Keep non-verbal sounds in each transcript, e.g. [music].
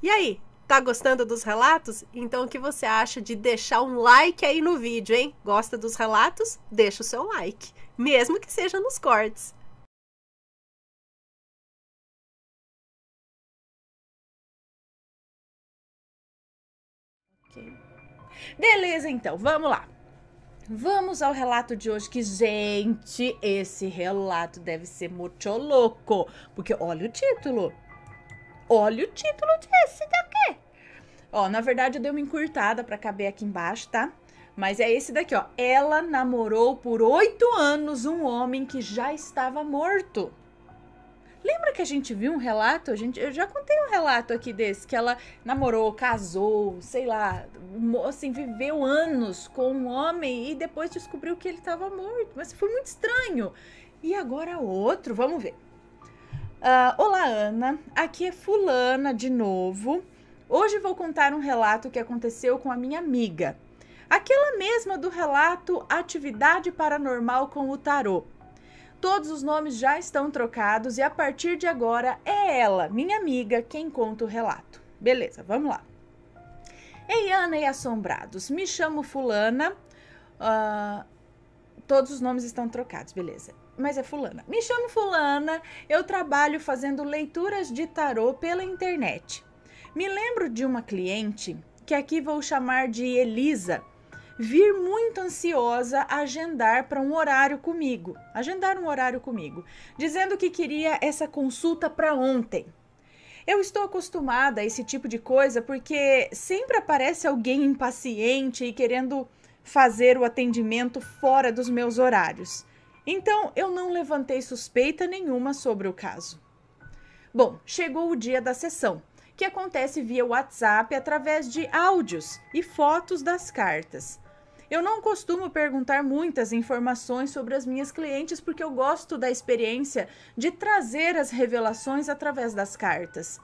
E aí, tá gostando dos relatos? Então o que você acha de deixar um like aí no vídeo, hein? Gosta dos relatos? Deixa o seu like, mesmo que seja nos cortes. Beleza, então, vamos lá. Vamos ao relato de hoje, que, gente, esse relato deve ser muito louco. Porque olha o título: olha o título desse daqui. Tá ó, na verdade eu dei uma encurtada para caber aqui embaixo, tá? Mas é esse daqui, ó. Ela namorou por oito anos um homem que já estava morto. Lembra que a gente viu um relato? A gente, eu já contei um relato aqui desse, que ela namorou, casou, sei lá, assim, viveu anos com um homem e depois descobriu que ele estava morto. Mas foi muito estranho. E agora outro, vamos ver. Uh, Olá, Ana. Aqui é Fulana de novo. Hoje vou contar um relato que aconteceu com a minha amiga. Aquela mesma do relato Atividade Paranormal com o Tarô. Todos os nomes já estão trocados e a partir de agora é ela, minha amiga, quem conta o relato. Beleza, vamos lá. Ei, Ana e Assombrados, me chamo Fulana. Uh, Todos os nomes estão trocados, beleza. Mas é Fulana. Me chamo Fulana, eu trabalho fazendo leituras de tarô pela internet. Me lembro de uma cliente, que aqui vou chamar de Elisa, vir muito ansiosa agendar para um horário comigo. Agendar um horário comigo, dizendo que queria essa consulta para ontem. Eu estou acostumada a esse tipo de coisa porque sempre aparece alguém impaciente e querendo fazer o atendimento fora dos meus horários. Então, eu não levantei suspeita nenhuma sobre o caso. Bom, chegou o dia da sessão, que acontece via WhatsApp através de áudios e fotos das cartas. Eu não costumo perguntar muitas informações sobre as minhas clientes porque eu gosto da experiência de trazer as revelações através das cartas.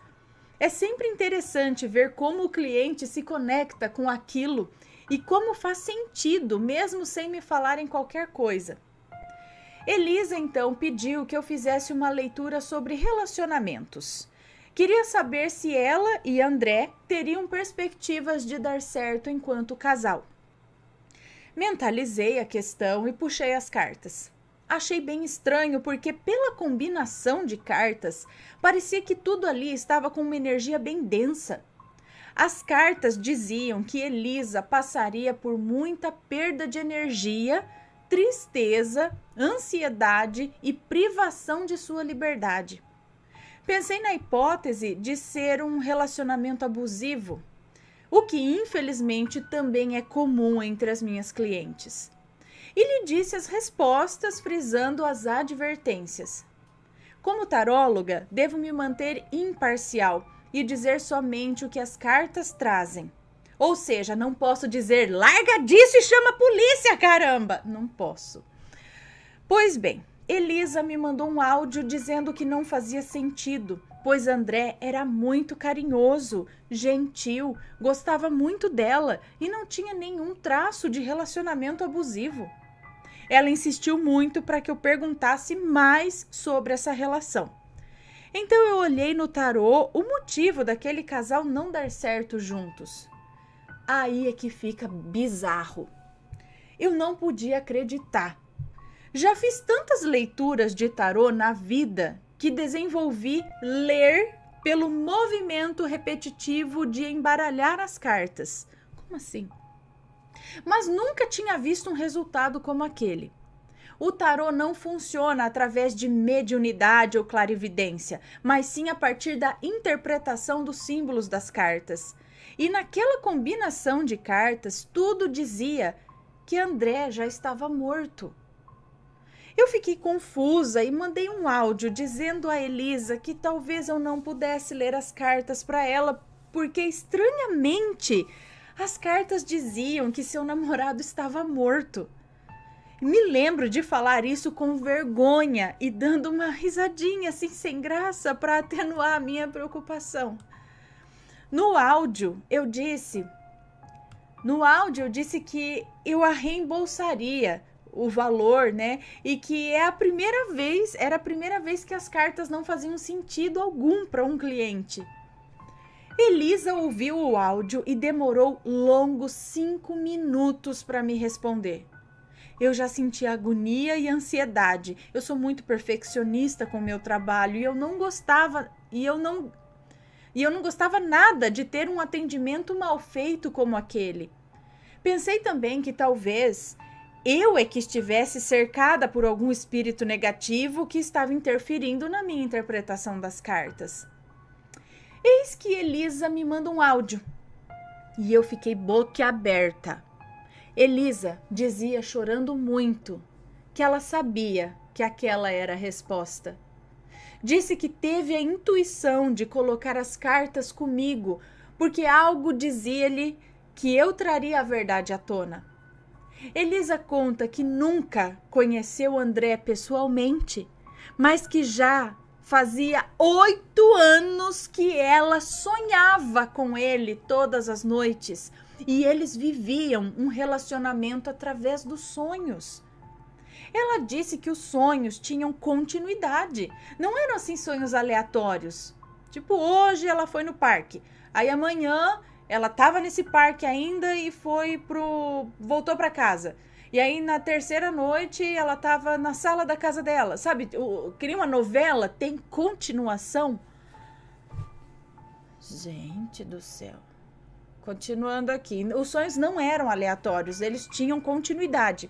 É sempre interessante ver como o cliente se conecta com aquilo e como faz sentido, mesmo sem me falarem qualquer coisa. Elisa então pediu que eu fizesse uma leitura sobre relacionamentos. Queria saber se ela e André teriam perspectivas de dar certo enquanto casal. Mentalizei a questão e puxei as cartas. Achei bem estranho porque, pela combinação de cartas, parecia que tudo ali estava com uma energia bem densa. As cartas diziam que Elisa passaria por muita perda de energia, tristeza, ansiedade e privação de sua liberdade. Pensei na hipótese de ser um relacionamento abusivo, o que infelizmente também é comum entre as minhas clientes. E lhe disse as respostas, frisando as advertências. Como taróloga, devo me manter imparcial e dizer somente o que as cartas trazem. Ou seja, não posso dizer larga disso e chama a polícia, caramba! Não posso. Pois bem, Elisa me mandou um áudio dizendo que não fazia sentido, pois André era muito carinhoso, gentil, gostava muito dela e não tinha nenhum traço de relacionamento abusivo. Ela insistiu muito para que eu perguntasse mais sobre essa relação. Então eu olhei no tarô o motivo daquele casal não dar certo juntos. Aí é que fica bizarro. Eu não podia acreditar. Já fiz tantas leituras de tarô na vida que desenvolvi ler pelo movimento repetitivo de embaralhar as cartas. Como assim? Mas nunca tinha visto um resultado como aquele. O tarô não funciona através de mediunidade ou clarividência, mas sim a partir da interpretação dos símbolos das cartas. E naquela combinação de cartas, tudo dizia que André já estava morto. Eu fiquei confusa e mandei um áudio dizendo a Elisa que talvez eu não pudesse ler as cartas para ela, porque estranhamente as cartas diziam que seu namorado estava morto. Me lembro de falar isso com vergonha e dando uma risadinha assim sem graça para atenuar a minha preocupação. No áudio eu disse, no áudio eu disse que eu a reembolsaria o valor, né? E que é a primeira vez, era a primeira vez que as cartas não faziam sentido algum para um cliente. Elisa ouviu o áudio e demorou longos cinco minutos para me responder eu já senti agonia e ansiedade. Eu sou muito perfeccionista com o meu trabalho e eu não gostava e eu não e eu não gostava nada de ter um atendimento mal feito como aquele. Pensei também que talvez eu é que estivesse cercada por algum espírito negativo que estava interferindo na minha interpretação das cartas. Eis que Elisa me manda um áudio e eu fiquei boquiaberta. Elisa dizia chorando muito que ela sabia que aquela era a resposta. Disse que teve a intuição de colocar as cartas comigo, porque algo dizia-lhe que eu traria a verdade à tona. Elisa conta que nunca conheceu André pessoalmente, mas que já Fazia oito anos que ela sonhava com ele todas as noites e eles viviam um relacionamento através dos sonhos. Ela disse que os sonhos tinham continuidade, não eram assim sonhos aleatórios. Tipo, hoje ela foi no parque, aí amanhã ela estava nesse parque ainda e foi pro voltou para casa. E aí, na terceira noite, ela tava na sala da casa dela. Sabe, o, queria uma novela, tem continuação. Gente do céu. Continuando aqui. Os sonhos não eram aleatórios, eles tinham continuidade.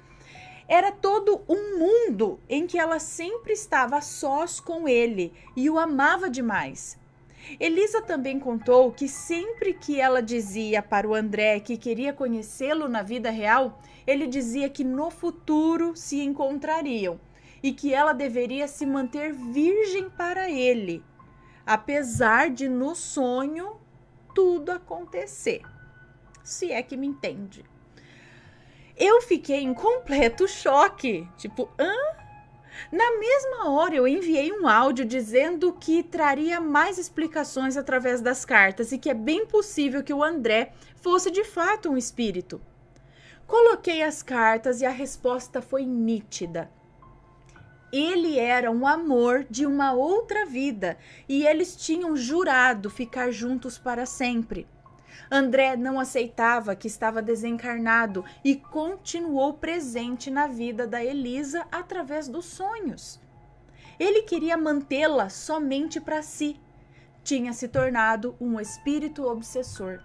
Era todo um mundo em que ela sempre estava a sós com ele e o amava demais. Elisa também contou que sempre que ela dizia para o André que queria conhecê-lo na vida real, ele dizia que no futuro se encontrariam e que ela deveria se manter virgem para ele, apesar de no sonho tudo acontecer. Se é que me entende. Eu fiquei em completo choque, tipo, hã? Na mesma hora, eu enviei um áudio dizendo que traria mais explicações através das cartas e que é bem possível que o André fosse de fato um espírito. Coloquei as cartas e a resposta foi nítida. Ele era um amor de uma outra vida e eles tinham jurado ficar juntos para sempre. André não aceitava que estava desencarnado e continuou presente na vida da Elisa através dos sonhos. Ele queria mantê-la somente para si. Tinha se tornado um espírito obsessor.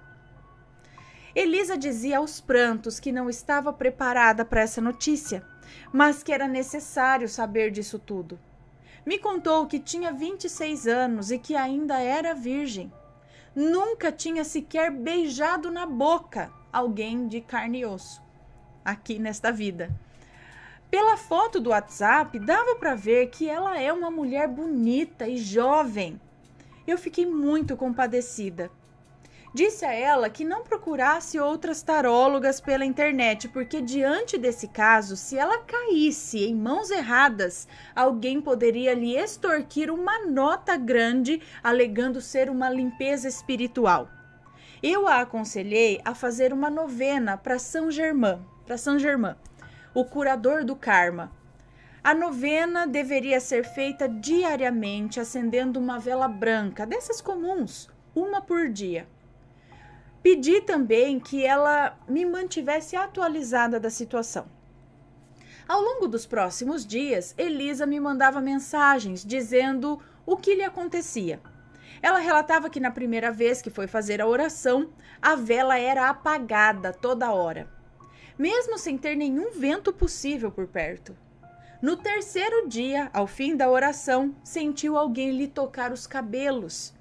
Elisa dizia aos prantos que não estava preparada para essa notícia, mas que era necessário saber disso tudo. Me contou que tinha 26 anos e que ainda era virgem nunca tinha sequer beijado na boca alguém de carne e osso aqui nesta vida. Pela foto do WhatsApp, dava para ver que ela é uma mulher bonita e jovem. Eu fiquei muito compadecida. Disse a ela que não procurasse outras tarólogas pela internet, porque diante desse caso, se ela caísse em mãos erradas, alguém poderia lhe extorquir uma nota grande, alegando ser uma limpeza espiritual. Eu a aconselhei a fazer uma novena para São Germain, para São Germain, o curador do karma, a novena deveria ser feita diariamente, acendendo uma vela branca, dessas comuns, uma por dia. Pedi também que ela me mantivesse atualizada da situação. Ao longo dos próximos dias, Elisa me mandava mensagens dizendo o que lhe acontecia. Ela relatava que na primeira vez que foi fazer a oração, a vela era apagada toda hora, mesmo sem ter nenhum vento possível por perto. No terceiro dia, ao fim da oração, sentiu alguém lhe tocar os cabelos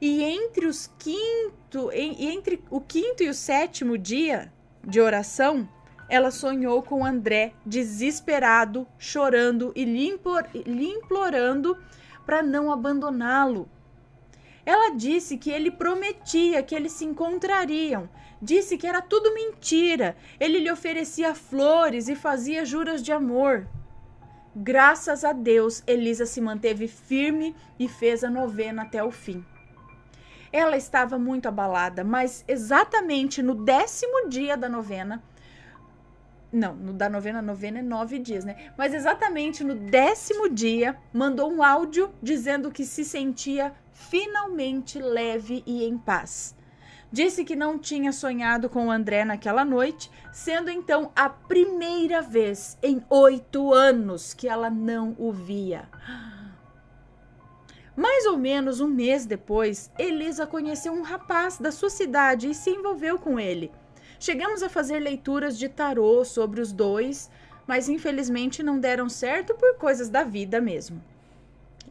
e entre os quinto, e entre o quinto e o sétimo dia de oração, ela sonhou com André desesperado, chorando e lhe, lhe implorando para não abandoná-lo. Ela disse que ele prometia que eles se encontrariam, disse que era tudo mentira. Ele lhe oferecia flores e fazia juras de amor. Graças a Deus, Elisa se manteve firme e fez a novena até o fim. Ela estava muito abalada, mas exatamente no décimo dia da novena, não, no da novena, novena é nove dias, né? Mas exatamente no décimo dia, mandou um áudio dizendo que se sentia finalmente leve e em paz. Disse que não tinha sonhado com o André naquela noite, sendo então a primeira vez em oito anos que ela não o via. Mais ou menos um mês depois, Elisa conheceu um rapaz da sua cidade e se envolveu com ele. Chegamos a fazer leituras de tarô sobre os dois, mas infelizmente não deram certo por coisas da vida mesmo.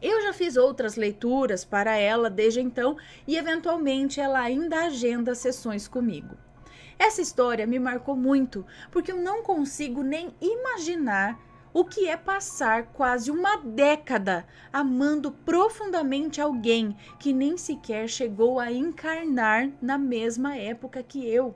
Eu já fiz outras leituras para ela desde então e eventualmente ela ainda agenda sessões comigo. Essa história me marcou muito porque eu não consigo nem imaginar o que é passar quase uma década amando profundamente alguém que nem sequer chegou a encarnar na mesma época que eu.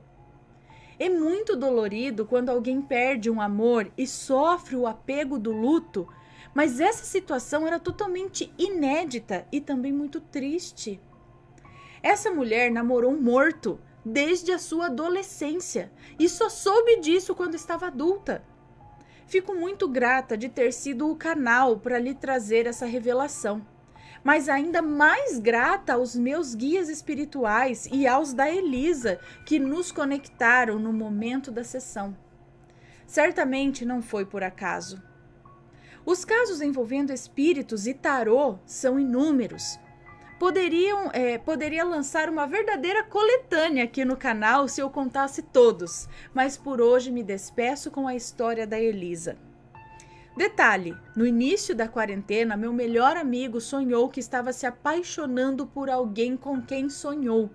É muito dolorido quando alguém perde um amor e sofre o apego do luto, mas essa situação era totalmente inédita e também muito triste. Essa mulher namorou um morto desde a sua adolescência e só soube disso quando estava adulta Fico muito grata de ter sido o canal para lhe trazer essa revelação, mas ainda mais grata aos meus guias espirituais e aos da Elisa, que nos conectaram no momento da sessão. Certamente não foi por acaso. Os casos envolvendo espíritos e tarô são inúmeros poderiam, é, poderia lançar uma verdadeira coletânea aqui no canal se eu contasse todos, mas por hoje me despeço com a história da Elisa. Detalhe: no início da quarentena, meu melhor amigo sonhou que estava se apaixonando por alguém com quem sonhou.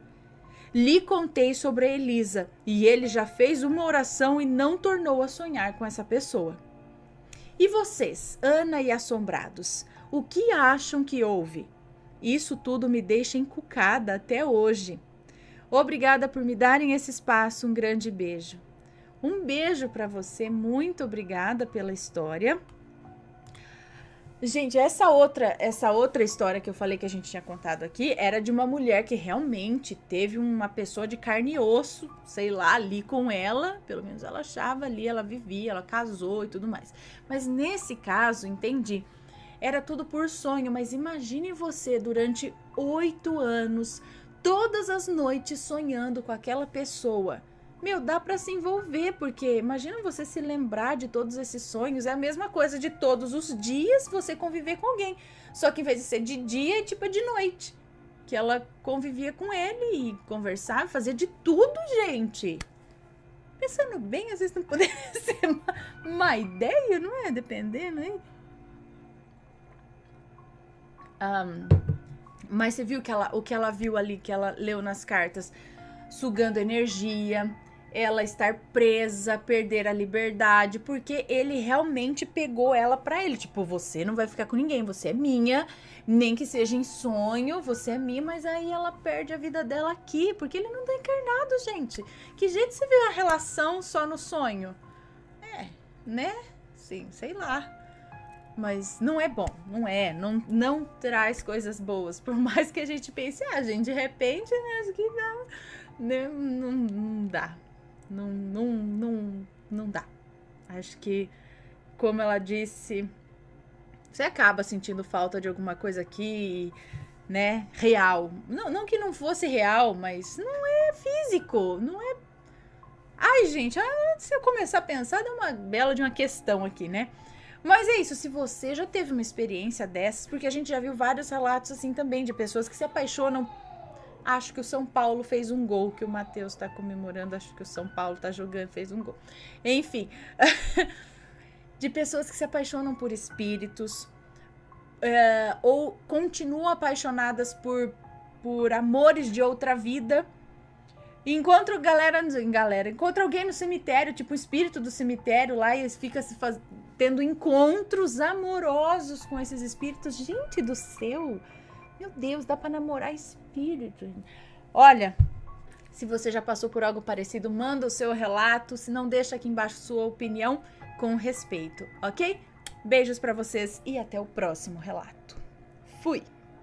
Lhe contei sobre a Elisa e ele já fez uma oração e não tornou a sonhar com essa pessoa. E vocês, Ana e Assombrados, o que acham que houve? Isso tudo me deixa encucada até hoje. Obrigada por me darem esse espaço. Um grande beijo. Um beijo para você. Muito obrigada pela história. Gente, essa outra, essa outra história que eu falei que a gente tinha contado aqui era de uma mulher que realmente teve uma pessoa de carne e osso, sei lá, ali com ela, pelo menos ela achava ali, ela vivia, ela casou e tudo mais. Mas nesse caso, entendi era tudo por sonho, mas imagine você durante oito anos, todas as noites sonhando com aquela pessoa. Meu, dá para se envolver, porque imagina você se lembrar de todos esses sonhos, é a mesma coisa de todos os dias você conviver com alguém, só que em vez de ser de dia, é tipo de noite, que ela convivia com ele e conversava, fazia de tudo, gente. Pensando bem, às vezes não poderia [laughs] ser uma, uma ideia, não é? Dependendo, hein? Um, mas você viu que ela, o que ela viu ali, que ela leu nas cartas? Sugando energia, ela estar presa, perder a liberdade, porque ele realmente pegou ela para ele. Tipo, você não vai ficar com ninguém, você é minha, nem que seja em sonho, você é minha, mas aí ela perde a vida dela aqui, porque ele não tá encarnado, gente. Que jeito você vê a relação só no sonho? É, né? Sim, sei lá. Mas não é bom, não é, não, não traz coisas boas. Por [laughs] mais que a gente pense, ah, gente, de repente, né, acho que Não, né, não, não dá. Não, não, não, não dá. Acho que, como ela disse, você acaba sentindo falta de alguma coisa aqui, né, real. Não, não que não fosse real, mas não é físico, não é. Ai, gente, ah, se eu começar a pensar, dá uma bela de uma questão aqui, né? Mas é isso, se você já teve uma experiência dessas, porque a gente já viu vários relatos assim também de pessoas que se apaixonam. Acho que o São Paulo fez um gol, que o Matheus tá comemorando, acho que o São Paulo tá jogando, fez um gol. Enfim, [laughs] de pessoas que se apaixonam por espíritos, eh, ou continuam apaixonadas por, por amores de outra vida encontra galera, galera, encontra alguém no cemitério, tipo o espírito do cemitério lá, e fica se faz... tendo encontros amorosos com esses espíritos. Gente do céu! Meu Deus, dá para namorar espírito. Olha, se você já passou por algo parecido, manda o seu relato, se não deixa aqui embaixo sua opinião com respeito, OK? Beijos para vocês e até o próximo relato. Fui.